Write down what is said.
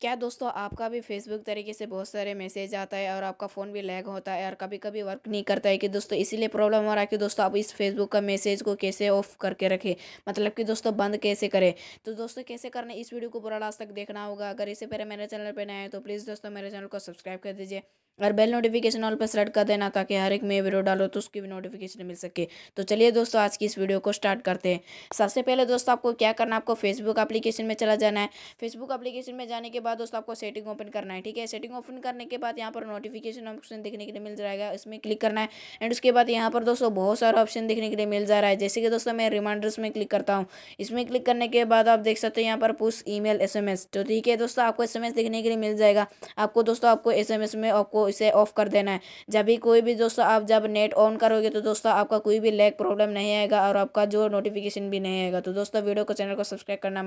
क्या दोस्तों आपका भी फेसबुक तरीके से बहुत सारे मैसेज आता है और आपका फ़ोन भी लैग होता है और कभी कभी वर्क नहीं करता है कि दोस्तों इसीलिए प्रॉब्लम हो रहा है कि दोस्तों आप इस फेसबुक का मैसेज को कैसे ऑफ करके रखें मतलब कि दोस्तों बंद कैसे करें तो दोस्तों कैसे करने इस वीडियो को पूरा लास्ट तक देखना होगा अगर इसे पहले मेरे चैनल पर नए हैं तो प्लीज़ दोस्तों मेरे चैनल को सब्सक्राइब कर दीजिए और बेल नोटिफिकेशन ऑल पर सेलेक्ट कर देना ताकि हर एक में वीडियो डालो तो उसकी भी नोटिफिकेशन मिल सके तो चलिए दोस्तों आज की इस वीडियो को स्टार्ट करते हैं सबसे पहले दोस्तों आपको क्या करना है आपको फेसबुक एप्लीकेशन में चला जाना है फेसबुक एप्लीकेशन में जाने के बाद दोस्तों आपको सेटिंग ओपन करना है ठीक है सेटिंग ओपन करने के बाद यहाँ पर नोटिफिकेशन ऑप्शन देखने के लिए मिल जाएगा इसमें क्लिक करना है एंड उसके बाद यहाँ पर दोस्तों बहुत सारा ऑप्शन देखने के लिए मिल जा रहा है जैसे कि दोस्तों मैं रिमाइंडर्स में क्लिक करता हूँ इसमें क्लिक करने के बाद आप देख सकते हो यहाँ पर पुश ई मेल तो ठीक है दोस्तों आपको एस देखने के लिए मिल जाएगा आपको दोस्तों आपको एस में आपको इसे ऑफ कर देना है जब भी कोई भी दोस्तों आप जब नेट ऑन करोगे तो दोस्तों आपका कोई भी लैग प्रॉब्लम नहीं आएगा और आपका जो नोटिफिकेशन भी नहीं आएगा तो दोस्तों वीडियो को चैनल को सब्सक्राइब करना